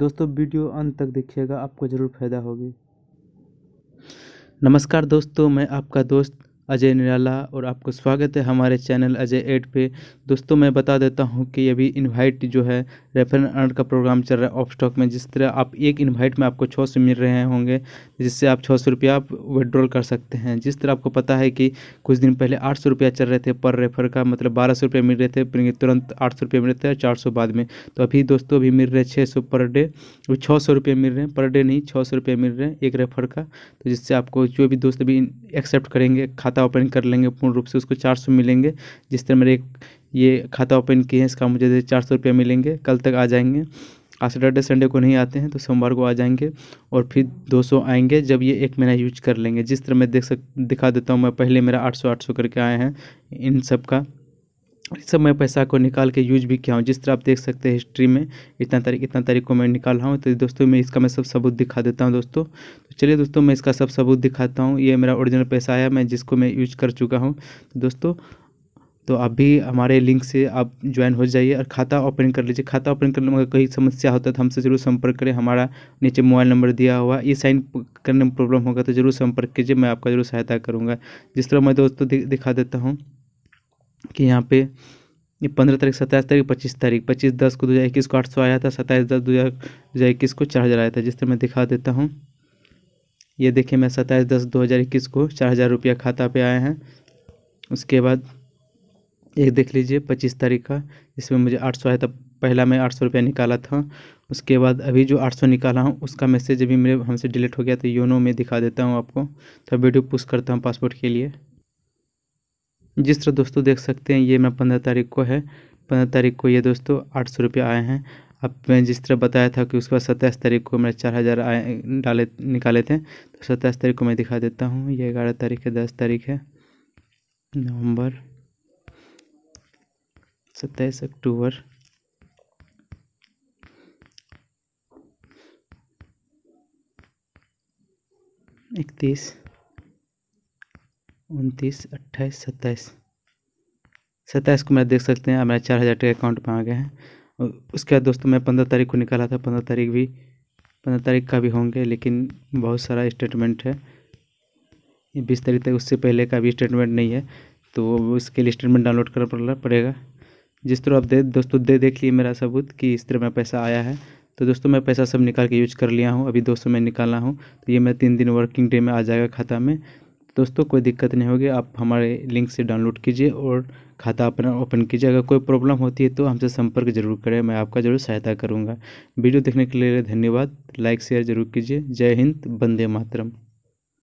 दोस्तों वीडियो अंत तक देखिएगा आपको ज़रूर फायदा होगी नमस्कार दोस्तों मैं आपका दोस्त अजय निराला और आपका स्वागत है हमारे चैनल अजय एट पे दोस्तों मैं बता देता हूँ कि अभी इनवाइट जो है रेफर अर्न का प्रोग्राम चल रहा है ऑफ स्टॉक में जिस तरह आप एक इनवाइट में आपको छः सौ मिल रहे होंगे जिससे आप छः सौ रुपया आप विड्रॉल कर सकते हैं जिस तरह आपको पता है कि कुछ दिन पहले आठ सौ रुपया चल रहे थे पर रेफर का मतलब बारह सौ रुपये मिल रहे थे तुरंत आठ सौ रुपये मिल रहे थे चार सौ बाद में तो अभी दोस्तों अभी मिल रहे छः सौ पर डे वो छः सौ रुपये मिल रहे हैं पर डे नहीं छः सौ रुपये मिल रहे हैं एक रेफर का तो जिससे आपको जो भी दोस्त अभी एक्सेप्ट करेंगे खा खाता ओपन कर लेंगे पूर्ण रूप से उसको चार सौ मिलेंगे जिस तरह मेरे ये खाता ओपन किए हैं इसका मुझे चार सौ रुपया मिलेंगे कल तक आ जाएंगे आज सैटरडे संडे को नहीं आते हैं तो सोमवार को आ जाएंगे और फिर दो सौ आएंगे जब ये एक महीना यूज कर लेंगे जिस तरह मैं देख सक दिखा देता हूँ मैं पहले मेरा आठ सौ आठ सौ करके आए हैं इन सब का इस सब मैं पैसा को निकाल के यूज भी किया हूँ जिस तरह आप देख सकते हैं हिस्ट्री में इतना तारीख इतना तारीख को मैं निकाल रहा हूँ तो दोस्तों मैं इसका मैं सब सबूत दिखा देता हूँ दोस्तों तो चलिए दोस्तों मैं इसका सब सबूत दिखाता हूँ ये मेरा ओरिजिनल पैसा आया मैं जिसको मैं यूज कर चुका हूँ तो दोस्तों तो आप भी हमारे लिंक से आप ज्वाइन हो जाइए और खाता ओपन कर लीजिए खाता ओपन करने में अगर कोई समस्या होता है तो हमसे ज़रूर संपर्क करें हमारा नीचे मोबाइल नंबर दिया हुआ ये साइन करने में प्रॉब्लम होगा तो ज़रूर संपर्क कीजिए मैं आपका ज़रूर सहायता करूँगा जिस तरह मैं दोस्तों दिखा देता हूँ कि यहाँ पे ये पंद्रह तारीख सत्ताईस तारीख पच्चीस तारीख पच्चीस दस को दो हज़ार इक्कीस को आठ सौ आया था सत्ताईस दस दो हज़ार इक्कीस को चार हज़ार आया था जिस तरह मैं दिखा देता हूँ ये देखिए मैं सत्ताईस दस दो हज़ार इक्कीस को चार हज़ार रुपया खाता पे आए हैं उसके बाद एक देख लीजिए पच्चीस तारीख का इसमें मुझे आठ सौ आया था पहला मैं आठ सौ रुपया निकाला था उसके बाद अभी जो आठ सौ निकाला हूँ उसका मैसेज अभी मेरे हमसे डिलीट हो गया तो योनो में दिखा देता हूँ आपको तो वीडियो पुश करता हूँ पासपोर्ट के लिए जिस तरह दोस्तों देख सकते हैं ये मैं पंद्रह तारीख को है पंद्रह तारीख को ये दोस्तों आठ सौ रुपये आए हैं अब मैं जिस तरह बताया था कि उसके बाद सत्ताईस तारीख को मेरे चार हज़ार आए डाले निकाले थे तो सत्ताईस तारीख को मैं दिखा देता हूँ ये ग्यारह तारीख है दस तारीख है नवंबर सत्ताईस अक्टूबर इकतीस उनतीस अट्ठाईस सत्ताईस सत्ताईस को मैं देख सकते हैं मेरा चार हज़ार टका अकाउंट में आ गया है उसके बाद दोस्तों मैं पंद्रह तारीख को निकाला था पंद्रह तारीख भी पंद्रह तारीख का भी होंगे लेकिन बहुत सारा स्टेटमेंट है बीस तारीख तक उससे पहले का भी स्टेटमेंट नहीं है तो उसके लिए स्टेटमेंट डाउनलोड करना पड़ेगा जिस तरह आप दे दोस्तों दे देख लिए मेरा सबूत कि इस तरह मैं पैसा आया है तो दोस्तों मैं पैसा सब निकाल के यूज कर लिया हूँ अभी दोस्तों मैं निकाला हूँ तो ये मैं तीन दिन वर्किंग डे में आ जाएगा खाता में दोस्तों कोई दिक्कत नहीं होगी आप हमारे लिंक से डाउनलोड कीजिए और खाता अपना ओपन कीजिए अगर कोई प्रॉब्लम होती है तो हमसे संपर्क जरूर करें मैं आपका जरूर सहायता करूँगा वीडियो देखने के लिए धन्यवाद लाइक शेयर जरूर कीजिए जय हिंद बंदे मातरम